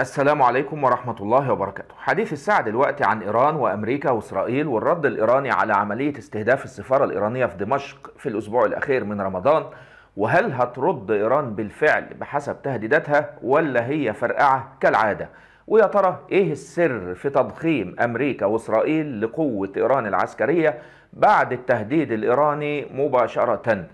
السلام عليكم ورحمة الله وبركاته حديث الساعة دلوقتي عن إيران وأمريكا وإسرائيل والرد الإيراني على عملية استهداف السفارة الإيرانية في دمشق في الأسبوع الأخير من رمضان وهل هترد إيران بالفعل بحسب تهديداتها ولا هي فرقعة كالعادة ويا ترى إيه السر في تضخيم أمريكا وإسرائيل لقوة إيران العسكرية بعد التهديد الإيراني مباشرةً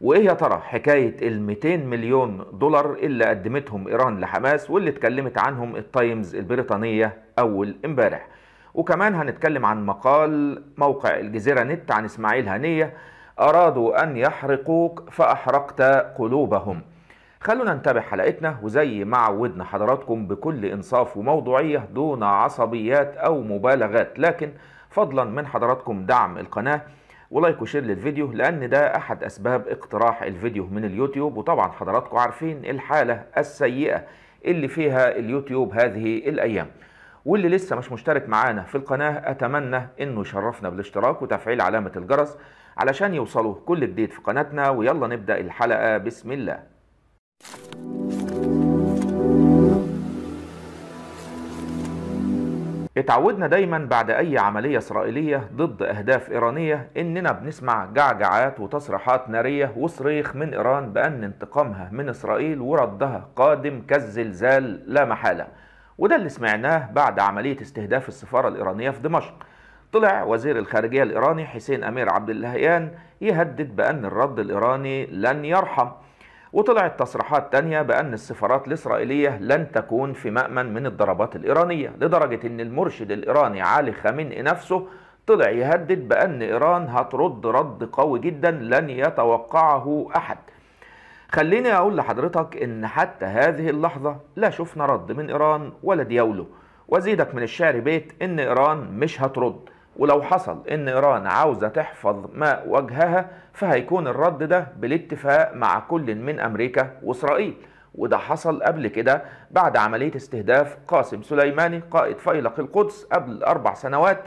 وايه يا ترى حكايه ال 200 مليون دولار اللي قدمتهم ايران لحماس واللي اتكلمت عنهم التايمز البريطانيه اول امبارح وكمان هنتكلم عن مقال موقع الجزيره نت عن اسماعيل هنيه ارادوا ان يحرقوك فاحرقت قلوبهم خلونا نتابع حلقتنا وزي ما عودنا حضراتكم بكل انصاف وموضوعيه دون عصبيات او مبالغات لكن فضلا من حضراتكم دعم القناه ولايك وشير للفيديو لان ده احد اسباب اقتراح الفيديو من اليوتيوب وطبعا حضراتكم عارفين الحاله السيئه اللي فيها اليوتيوب هذه الايام واللي لسه مش مشترك معانا في القناه اتمنى انه يشرفنا بالاشتراك وتفعيل علامه الجرس علشان يوصلوا كل جديد في قناتنا ويلا نبدا الحلقه بسم الله اتعودنا دايما بعد اي عملية اسرائيلية ضد اهداف ايرانية اننا بنسمع جعجعات وتصريحات نارية وصريخ من ايران بان انتقامها من اسرائيل وردها قادم كالزلزال لا محالة وده اللي سمعناه بعد عملية استهداف السفارة الايرانية في دمشق طلع وزير الخارجية الايراني حسين امير عبد اللهيان يهدد بان الرد الايراني لن يرحم وطلعت تصريحات تانية بأن السفارات الإسرائيلية لن تكون في مأمن من الضربات الإيرانية لدرجة أن المرشد الإيراني علي خامنئي نفسه طلع يهدد بأن إيران هترد رد قوي جدا لن يتوقعه أحد خليني أقول لحضرتك إن حتى هذه اللحظة لا شفنا رد من إيران ولا دياوله وأزيدك من الشعر بيت إن إيران مش هترد ولو حصل ان ايران عاوزه تحفظ ماء وجهها فهيكون الرد ده بالاتفاق مع كل من امريكا واسرائيل وده حصل قبل كده بعد عمليه استهداف قاسم سليماني قائد فيلق القدس قبل اربع سنوات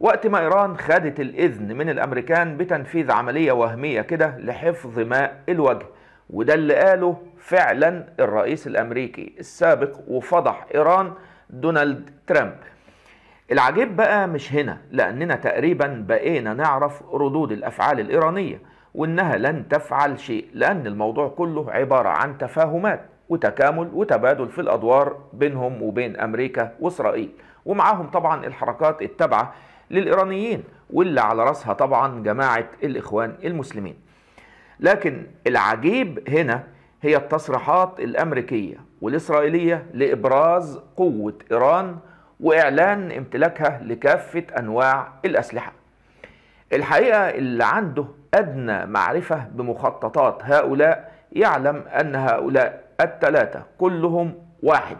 وقت ما ايران خدت الاذن من الامريكان بتنفيذ عمليه وهميه كده لحفظ ماء الوجه وده اللي قاله فعلا الرئيس الامريكي السابق وفضح ايران دونالد ترامب العجيب بقى مش هنا لأننا تقريبا بقينا نعرف ردود الأفعال الإيرانية وإنها لن تفعل شيء لأن الموضوع كله عبارة عن تفاهمات وتكامل وتبادل في الأدوار بينهم وبين أمريكا وإسرائيل ومعاهم طبعا الحركات التابعة للإيرانيين واللي على رأسها طبعا جماعة الإخوان المسلمين لكن العجيب هنا هي التصريحات الأمريكية والإسرائيلية لإبراز قوة إيران وإعلان امتلاكها لكافة أنواع الأسلحة الحقيقة اللي عنده أدنى معرفة بمخططات هؤلاء يعلم أن هؤلاء الثلاثة كلهم واحد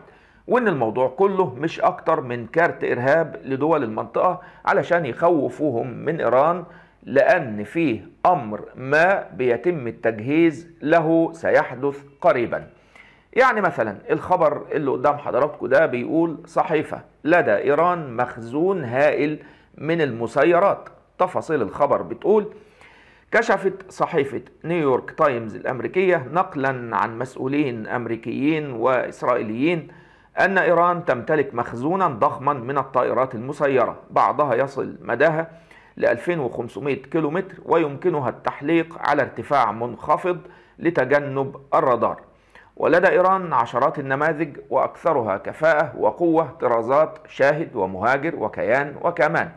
وإن الموضوع كله مش أكتر من كارت إرهاب لدول المنطقة علشان يخوفوهم من إيران لأن فيه أمر ما بيتم التجهيز له سيحدث قريباً يعني مثلا الخبر اللي قدام حضراتكم ده بيقول صحيفة لدى إيران مخزون هائل من المسيرات تفاصيل الخبر بتقول كشفت صحيفة نيويورك تايمز الأمريكية نقلا عن مسؤولين أمريكيين وإسرائيليين أن إيران تمتلك مخزونا ضخما من الطائرات المسيرة بعضها يصل مداها ل 2500 كيلومتر ويمكنها التحليق على ارتفاع منخفض لتجنب الرادار ولدى إيران عشرات النماذج وأكثرها كفاءة وقوة طرازات شاهد ومهاجر وكيان وكمان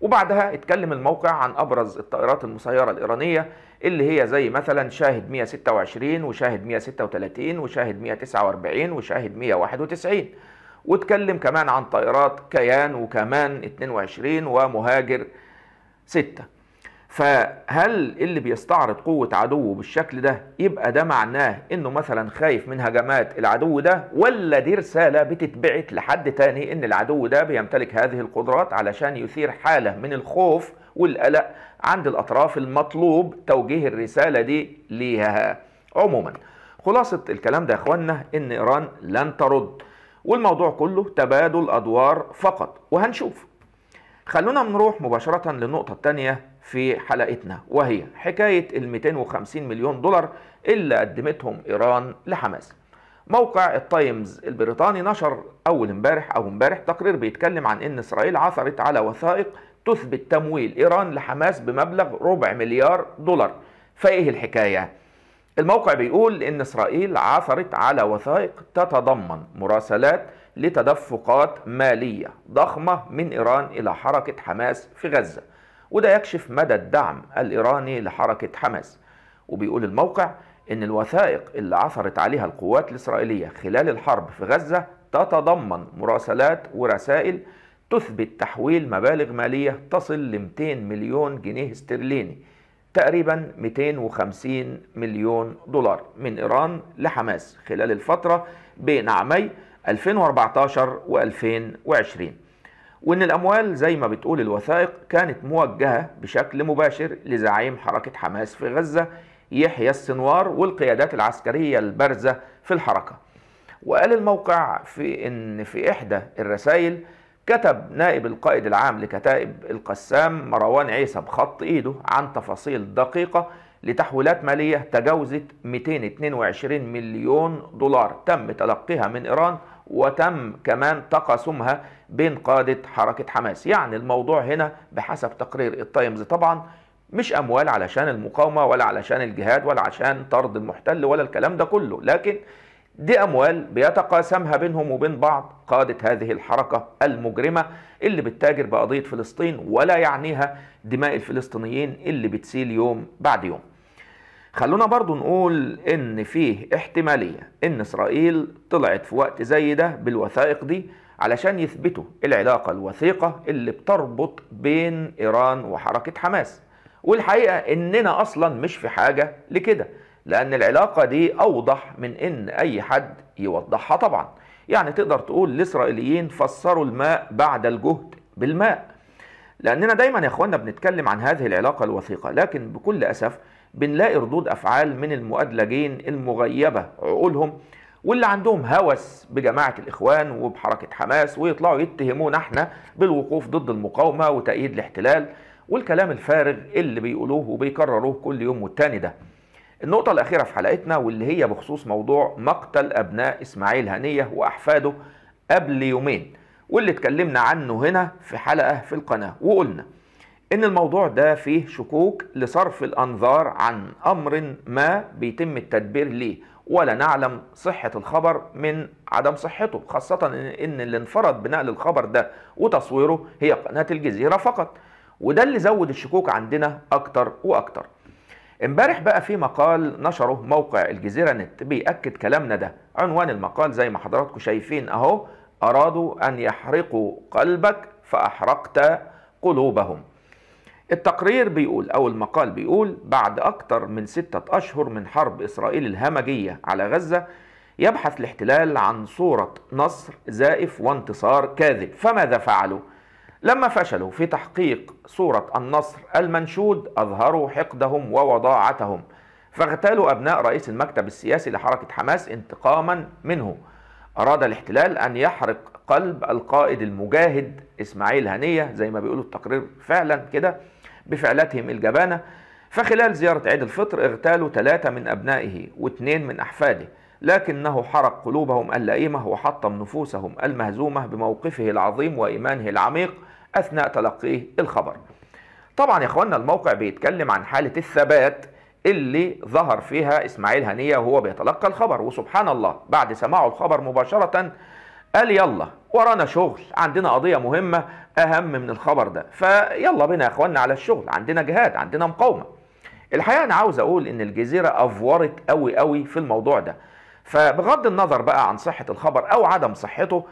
وبعدها اتكلم الموقع عن أبرز الطائرات المسيرة الإيرانية اللي هي زي مثلا شاهد 126 وشاهد 136 وشاهد 149 وشاهد 191 واتكلم كمان عن طائرات كيان وكمان 22 ومهاجر 6 فهل اللي بيستعرض قوة عدوه بالشكل ده يبقى ده معناه انه مثلا خايف من هجمات العدو ده ولا دي رسالة بتتبعت لحد تاني ان العدو ده بيمتلك هذه القدرات علشان يثير حالة من الخوف والقلق عند الاطراف المطلوب توجيه الرسالة دي ليها عموما خلاصة الكلام ده يا اخوانا ان ايران لن ترد والموضوع كله تبادل ادوار فقط وهنشوف خلونا نروح مباشرة للنقطة الثانية في حلقتنا وهي حكاية ال 250 مليون دولار اللي قدمتهم إيران لحماس موقع التايمز البريطاني نشر أول امبارح أو امبارح تقرير بيتكلم عن إن إسرائيل عثرت على وثائق تثبت تمويل إيران لحماس بمبلغ ربع مليار دولار فإيه الحكاية؟ الموقع بيقول إن إسرائيل عثرت على وثائق تتضمن مراسلات لتدفقات مالية ضخمة من إيران إلى حركة حماس في غزة وده يكشف مدى الدعم الإيراني لحركة حماس وبيقول الموقع إن الوثائق اللي عثرت عليها القوات الإسرائيلية خلال الحرب في غزة تتضمن مراسلات ورسائل تثبت تحويل مبالغ مالية تصل ل 200 مليون جنيه استرليني تقريبا 250 مليون دولار من إيران لحماس خلال الفترة بين عامي 2014 و 2020 وإن الأموال زي ما بتقول الوثائق كانت موجهة بشكل مباشر لزعيم حركة حماس في غزة يحيى السنوار والقيادات العسكرية البارزة في الحركة وقال الموقع في إن في إحدى الرسائل كتب نائب القائد العام لكتائب القسام مروان عيسى بخط إيده عن تفاصيل دقيقة لتحويلات مالية تجاوزت 222 مليون دولار تم تلقيها من إيران وتم كمان تقاسمها بين قادة حركة حماس يعني الموضوع هنا بحسب تقرير التايمز طبعا مش أموال علشان المقاومة ولا علشان الجهاد ولا علشان طرد المحتل ولا الكلام ده كله لكن دي أموال بيتقاسمها بينهم وبين بعض قادة هذه الحركة المجرمة اللي بتتاجر بقضية فلسطين ولا يعنيها دماء الفلسطينيين اللي بتسيل يوم بعد يوم خلونا برضو نقول ان فيه احتمالية ان اسرائيل طلعت في وقت زي ده بالوثائق دي علشان يثبتوا العلاقة الوثيقة اللي بتربط بين ايران وحركة حماس والحقيقة اننا اصلا مش في حاجة لكده لان العلاقة دي اوضح من ان اي حد يوضحها طبعا يعني تقدر تقول الاسرائيليين فسروا الماء بعد الجهد بالماء لاننا دايما يا اخوانا بنتكلم عن هذه العلاقة الوثيقة لكن بكل اسف بنلاقي ردود أفعال من المؤدلجين المغيبة عقولهم واللي عندهم هوس بجماعة الإخوان وبحركة حماس ويطلعوا يتهمونا احنا بالوقوف ضد المقاومة وتأييد الاحتلال والكلام الفارغ اللي بيقولوه وبيكرروه كل يوم والتاني ده النقطة الأخيرة في حلقتنا واللي هي بخصوص موضوع مقتل أبناء إسماعيل هنية وأحفاده قبل يومين واللي اتكلمنا عنه هنا في حلقة في القناة وقلنا ان الموضوع ده فيه شكوك لصرف الانظار عن امر ما بيتم التدبير ليه ولا نعلم صحة الخبر من عدم صحته خاصة ان اللي انفرد بنقل الخبر ده وتصويره هي قناة الجزيرة فقط وده اللي زود الشكوك عندنا اكتر واكتر امبارح بقى في مقال نشره موقع الجزيرة نت بيأكد كلامنا ده عنوان المقال زي ما حضراتكم شايفين اهو ارادوا ان يحرقوا قلبك فاحرقت قلوبهم التقرير بيقول أو المقال بيقول بعد أكتر من ستة أشهر من حرب إسرائيل الهمجية على غزة يبحث الاحتلال عن صورة نصر زائف وانتصار كاذب فماذا فعلوا؟ لما فشلوا في تحقيق صورة النصر المنشود أظهروا حقدهم ووضاعتهم فاغتالوا أبناء رئيس المكتب السياسي لحركة حماس انتقاما منه أراد الاحتلال أن يحرق قلب القائد المجاهد إسماعيل هنية زي ما بيقولوا التقرير فعلا كده بفعلتهم الجبانة فخلال زيارة عيد الفطر اغتالوا ثلاثة من أبنائه واثنين من أحفاده لكنه حرق قلوبهم اللئيمة وحطم نفوسهم المهزومة بموقفه العظيم وإيمانه العميق أثناء تلقيه الخبر طبعا يا اخوانا الموقع بيتكلم عن حالة الثبات اللي ظهر فيها إسماعيل هنية وهو بيتلقى الخبر وسبحان الله بعد سماعه الخبر مباشرة قال يلا ورانا شغل عندنا قضية مهمة أهم من الخبر ده فيلا بينا يا أخوانا على الشغل عندنا جهاد عندنا مقاومة الحقيقة أنا عاوز أقول إن الجزيرة أفورت قوي قوي في الموضوع ده فبغض النظر بقى عن صحة الخبر أو عدم صحته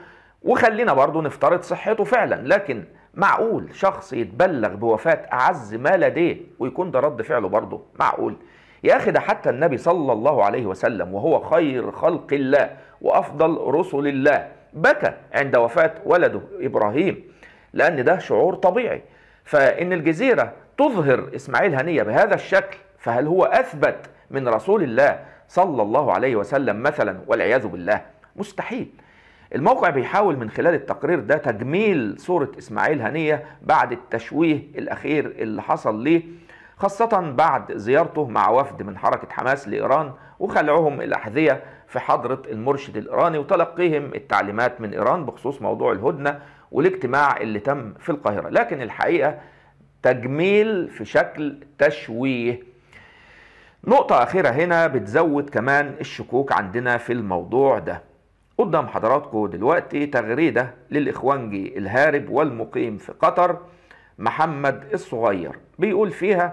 وخلينا برضو نفترض صحته فعلا لكن معقول شخص يتبلغ بوفاة أعز ما لديه ويكون ده رد فعله برضه معقول يا أخي ده حتى النبي صلى الله عليه وسلم وهو خير خلق الله وأفضل رسل الله بكى عند وفاة ولده إبراهيم لأن ده شعور طبيعي فإن الجزيرة تظهر إسماعيل هنية بهذا الشكل فهل هو أثبت من رسول الله صلى الله عليه وسلم مثلا والعياذ بالله مستحيل الموقع بيحاول من خلال التقرير ده تجميل صورة إسماعيل هنية بعد التشويه الأخير اللي حصل ليه خاصة بعد زيارته مع وفد من حركة حماس لإيران وخلعهم الأحذية في حضرة المرشد الإيراني وتلقيهم التعليمات من إيران بخصوص موضوع الهدنة والاجتماع اللي تم في القاهرة لكن الحقيقة تجميل في شكل تشويه نقطة أخيرة هنا بتزود كمان الشكوك عندنا في الموضوع ده قدام حضراتكم دلوقتي تغريدة للإخوانجي الهارب والمقيم في قطر محمد الصغير بيقول فيها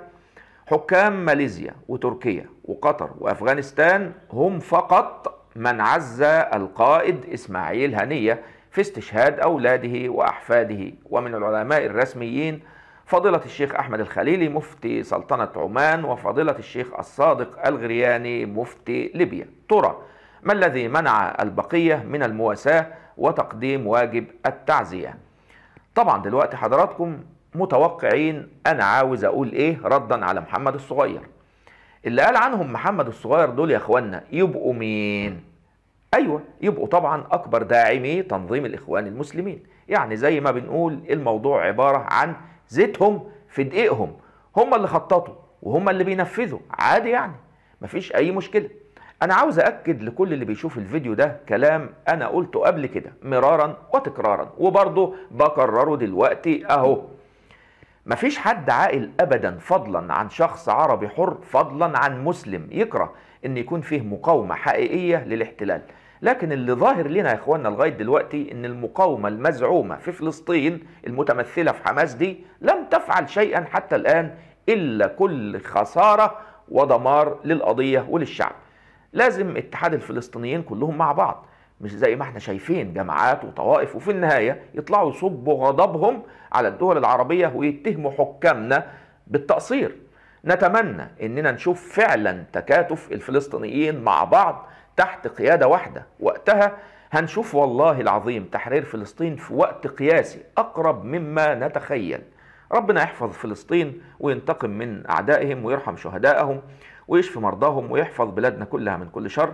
حكام ماليزيا وتركيا وقطر وافغانستان هم فقط من عز القائد اسماعيل هنيه في استشهاد اولاده واحفاده ومن العلماء الرسميين فضيلة الشيخ أحمد الخليلي مفتي سلطنة عمان وفضيلة الشيخ الصادق الغرياني مفتي ليبيا ترى ما الذي منع البقية من المواساة وتقديم واجب التعزية طبعا دلوقتي حضراتكم متوقعين انا عاوز اقول ايه ردا على محمد الصغير اللي قال عنهم محمد الصغير دول يا اخوانا يبقوا مين ايوه يبقوا طبعا اكبر داعمي تنظيم الاخوان المسلمين يعني زي ما بنقول الموضوع عباره عن زيتهم في دقيقهم هم اللي خططوا وهم اللي بينفذوا عادي يعني مفيش اي مشكله انا عاوز اكد لكل اللي بيشوف الفيديو ده كلام انا قلته قبل كده مرارا وتكرارا وبرضه بكرره دلوقتي اهو مفيش حد عاقل ابدا فضلا عن شخص عربي حر فضلا عن مسلم يكره ان يكون فيه مقاومه حقيقيه للاحتلال لكن اللي ظاهر لنا يا اخواننا لغايه دلوقتي ان المقاومه المزعومه في فلسطين المتمثله في حماس دي لم تفعل شيئا حتى الان الا كل خساره ودمار للقضيه وللشعب لازم اتحاد الفلسطينيين كلهم مع بعض مش زي ما احنا شايفين جماعات وطوائف وفي النهايه يطلعوا يصبوا غضبهم على الدول العربيه ويتهموا حكامنا بالتقصير. نتمنى اننا نشوف فعلا تكاتف الفلسطينيين مع بعض تحت قياده واحده، وقتها هنشوف والله العظيم تحرير فلسطين في وقت قياسي اقرب مما نتخيل. ربنا يحفظ فلسطين وينتقم من اعدائهم ويرحم شهدائهم ويشفي مرضاهم ويحفظ بلادنا كلها من كل شر.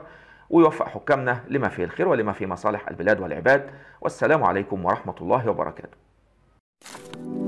ويوفق حكامنا لما فيه الخير ولما فيه مصالح البلاد والعباد والسلام عليكم ورحمة الله وبركاته